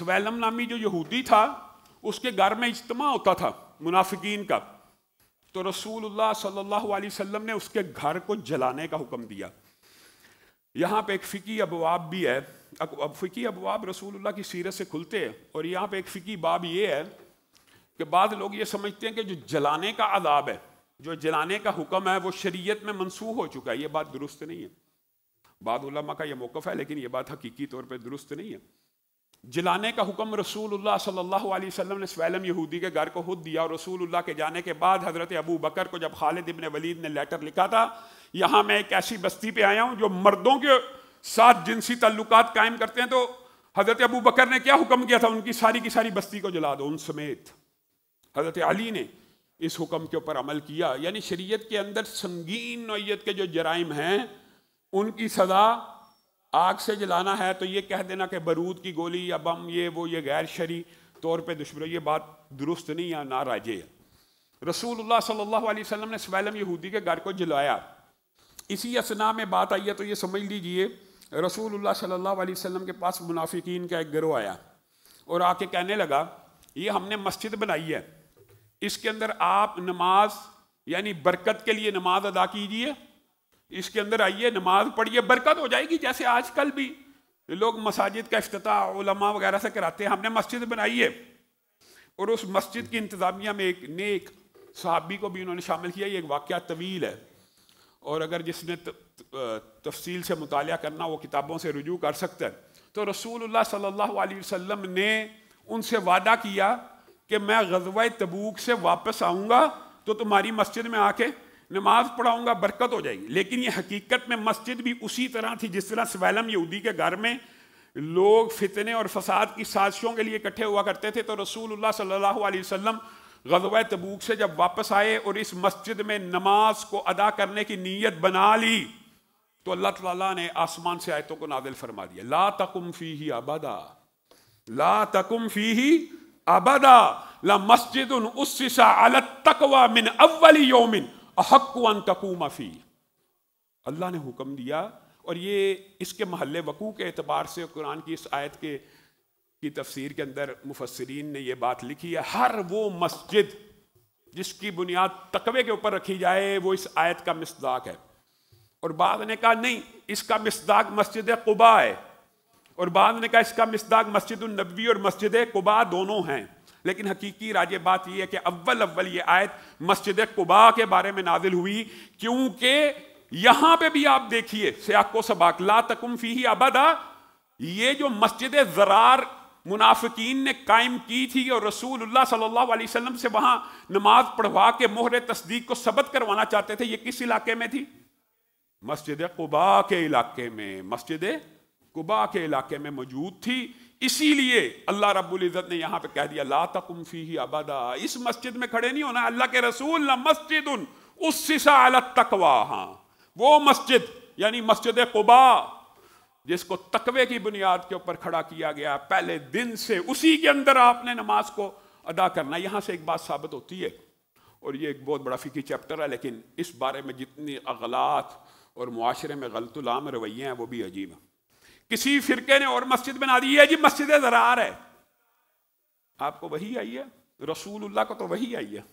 स्वैलम नामी जो यहूदी था उसके घर में इज्तम होता था मुनाफिकीन का तो रसूलुल्लाह सल्लल्लाहु अलैहि वसल्लम ने उसके घर को जलाने का हुक्म दिया यहाँ पे एक फ़िकी अबवाब भी है अब फ़िकी अबवाब रसूलुल्लाह की सीरत से खुलते हैं और यहाँ पे एक फ़िकी बाब ये है कि बाद लोग ये समझते हैं कि जो जलाने का आदाब है जो जलाने का हुक्म है वो शरीयत में मंसूख हो चुका है ये बात दुरुस्त नहीं है बाद का यह मौक़ है लेकिन ये बात हकीकी तौर पर दुरुस्त नहीं है जलाने का हुक्म रसूलुल्लाह सल्लल्लाहु अलैहि वसल्लम ने स्वैलम यहूदी के घर को खुद दिया और रसूलुल्लाह के जाने के बाद हज़रत अबू बकर को जब खालिद इबन वलीद ने लेटर लिखा था यहाँ मैं एक ऐसी बस्ती पे आया हूँ जो मर्दों के साथ जिनसी तल्लुक कायम करते हैं तो हज़रत अबू बकर ने क्या हुक्म किया था उनकी सारी की सारी बस्ती को जला दो उन समेत हज़रत अली ने इस हुक्म के ऊपर अमल किया यानी शरीयत के अंदर संगीन नोयत के जो जराइम हैं उनकी सज़ा आग से जलाना है तो ये कह देना कि बरूद की गोली या बम ये वो ये गैर शरी तौर पे दुश्मन ये बात दुरुस्त नहीं या राजे है रसूलुल्लाह सल्लल्लाहु अलैहि वसल्लम ने स्वैलम यहूदी के घर को जलाया इसी असना में बात आई है तो ये समझ लीजिए रसूलुल्लाह सल्लल्लाहु अलैहि वसल्लम के पास मुनाफिकीन का एक गिरोह आया और आके कहने लगा ये हमने मस्जिद बनाई है इसके अंदर आप नमाज यानी बरकत के लिए नमाज अदा कीजिए इसके अंदर आइए नमाज पढ़िए बरकत हो जाएगी जैसे आजकल भी लोग मसाजिद का अफ्ताह वगैरह से कराते हैं हमने मस्जिद बनाई है और उस मस्जिद की इंतज़ामिया में एक नेक सहाबी को भी उन्होंने शामिल किया ये एक वाक़ तवील है और अगर जिसने तफसील से मुताल करना वो किताबों से रजू कर सकता है तो रसूल सल्लल्लाहु अलैहि वसल्लम ने उनसे वादा किया कि मैं गजवा तबूक से वापस आऊँगा तो तुम्हारी मस्जिद में आके नमाज पढ़ाऊंगा बरकत हो जाएगी लेकिन ये हकीकत में मस्जिद भी उसी तरह थी जिस तरह स्वैलम यहूदी के घर में लोग फितने और फसाद की साजिशों के लिए इकट्ठे हुआ करते थे तो रसूलुल्लाह सल्लल्लाहु अलैहि वसल्लम गजवा तबूक से जब वापस आए और इस मस्जिद में नमाज को अदा करने की नीयत बना ली तो अल्लाह तला ने आसमान से आयतों को नादिल फरमा दिया ला तकुम फी ही अबदा ला तकुम फी ही अबदा ला मस्जिद तकवा मिन अव्वली योमिन अहक्वान तकू माफी अल्लाह ने हुक्म दिया और ये इसके महल वकू के अतबार से कुरान की इस आयत के की तफसीर के अंदर मुफसरीन ने यह बात लिखी है हर वो मस्जिद जिसकी बुनियाद तकबे के ऊपर रखी जाए वो इस आयत का मिसदाक है और बाद ने कहा नहीं इसका मिसदाक मस्जिद कुबा है और बाद ने कहा इसका मिसदाक मस्जिद नबी और मस्जिद कुबा दोनों हैं लेकिन हकीकी राज्य बात यह है कि अव्वल अव्वल ये आयत मस्जिद कुबा के बारे में नाजिल हुई क्योंकि यहां पे भी आप देखिए सयाको सबाक ला तकुम फी अबदा ये जो मस्जिद जरार मुनाफिकीन ने कायम की थी और रसूलुल्लाह सल्लल्लाहु अलैहि वसल्लम से वहां नमाज पढ़वा के मोहर तस्दीक को सबत करवाना चाहते थे ये किस इलाके में थी मस्जिद कुबा के इलाके में मस्जिद कुबा के इलाके में मौजूद थी इसीलिए अल्लाह रब्बुल इज़्ज़त ने यहाँ पे कह दिया ला तकुम फीही अबदा इस मस्जिद में खड़े नहीं होना अल्लाह के रसूल ना मस्जिद उन उस्सिसा तकवा हाँ वो मस्जिद यानी मस्जिद कुबा जिसको तकवे की बुनियाद के ऊपर खड़ा किया गया पहले दिन से उसी के अंदर आपने नमाज को अदा करना यहाँ से एक बात साबित होती है और ये एक बहुत बड़ा फ़िकी चैप्टर है लेकिन इस बारे में जितनी अगलात और माशरे में गलतुलाम रवैये हैं वो भी अजीब हैं किसी फिरके ने और मस्जिद बना दी है जी मस्जिद जरार है आपको वही आई है रसूलुल्लाह को तो वही आई है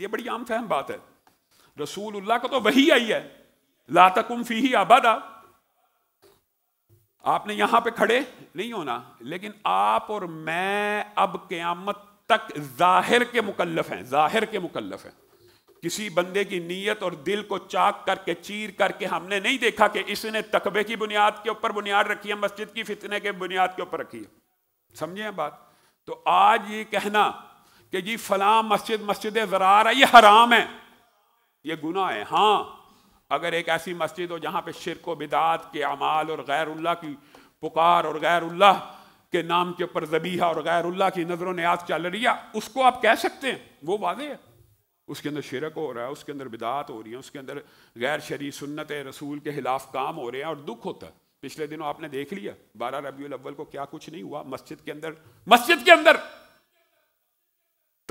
ये बड़ी आम फहम बात है रसूलुल्लाह को तो वही आई है लातकुम फी ही आबादा आपने यहां पे खड़े नहीं होना लेकिन आप और मैं अब क्यामत तक जाहिर के मुकल्लफ हैं जाहिर के मुकल्लफ हैं किसी बंदे की नीयत और दिल को चाक करके चीर करके हमने नहीं देखा कि इसने तकबे की बुनियाद के ऊपर बुनियाद रखी है मस्जिद की फितने के बुनियाद के ऊपर रखी है समझे बात तो आज ये कहना कि जी फला मस्जिद मस्जिद जरार है ये हराम है ये गुना है हाँ अगर एक ऐसी मस्जिद हो जहाँ पे शिरक व बिदात के अमाल और गैर गैरुल्ला की पुकार और गैर उल्लाह के नाम के ऊपर जबीहा और गैर उल्लाह की ने आज चल रही है उसको आप कह सकते हैं वो वादे है उसके अंदर शिरक हो रहा है उसके अंदर बिदात हो रही है उसके अंदर गैर शरी सुन्नत रसूल के खिलाफ काम हो रहे हैं और दुख होता है पिछले दिनों आपने देख लिया बारह रबी अव्वल को क्या कुछ नहीं हुआ मस्जिद के अंदर मस्जिद के अंदर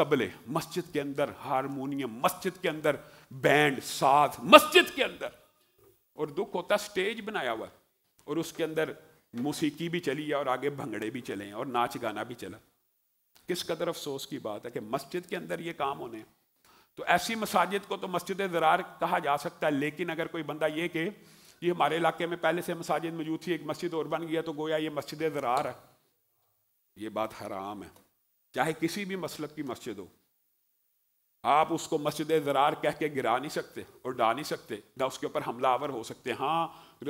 तबले मस्जिद के अंदर हारमोनियम मस्जिद के अंदर बैंड साथ मस्जिद के अंदर और दुख होता स्टेज बनाया हुआ और उसके अंदर मौसीकी भी चली और आगे भंगड़े भी चले और नाच गाना भी चला किस कदर अफसोस की बात है कि मस्जिद के अंदर ये काम होने हैं तो ऐसी मसाजिद को तो मस्जिद ज़रार कहा जा सकता है लेकिन अगर कोई बंदा ये कि ये हमारे इलाके में पहले से मसाजिद मौजूद थी एक मस्जिद और बन गया तो गोया ये मस्जिद ज़रार है ये बात हराम है चाहे किसी भी मसलक की मस्जिद हो आप उसको मस्जिद ज़रार कह के गिरा नहीं सकते और डा नहीं सकते ना उसके ऊपर हमला आवर हो सकते हाँ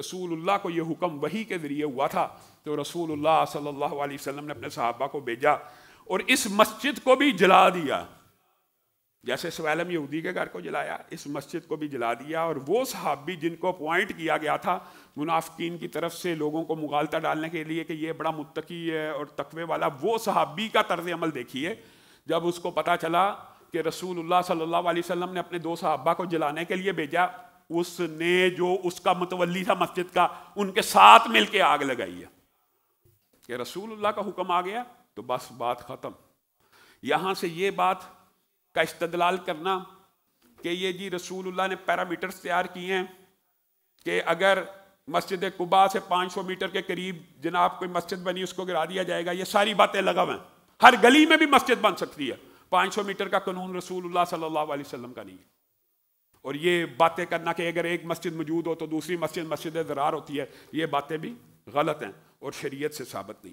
रसूलुल्लाह को यह हुक्म वही के ज़रिए हुआ था तो रसूलुल्लाह सल्लल्लाहु अलैहि वसल्लम ने अपने सहाबा को भेजा और इस मस्जिद को भी जला दिया जैसे स्वैलम यहूदी के घर को जलाया इस मस्जिद को भी जला दिया और वो साहब भी जिनको अपॉइंट किया गया था मुनाफिकीन की तरफ से लोगों को मुगालता डालने के लिए कि ये बड़ा मुत्तकी है और तकवे वाला वो साहबी का तर्ज अमल देखिए जब उसको पता चला कि रसूलुल्लाह सल्लल्लाहु अलैहि वसल्लम ने अपने दो सहाबा को जलाने के लिए भेजा उसने जो उसका मुतवली था मस्जिद का उनके साथ के आग लगाई है कि रसूल का हुक्म आ गया तो बस बात ख़त्म यहाँ से ये बात का इस्तलाल करना कि ये जी रसूलुल्लाह ने पैरामीटर्स तैयार किए हैं कि अगर मस्जिद कुबा से 500 मीटर के करीब जनाब कोई मस्जिद बनी उसको गिरा दिया जाएगा ये सारी बातें लगा हुए हर गली में भी मस्जिद बन सकती है 500 मीटर का कानून रसूलुल्लाह सल्लल्लाहु अलैहि वसल्लम का नहीं है और ये बातें करना कि अगर एक मस्जिद मौजूद हो तो दूसरी मस्जिद मस्जिद दरार होती है ये बातें भी गलत हैं और शरीय से साबित नहीं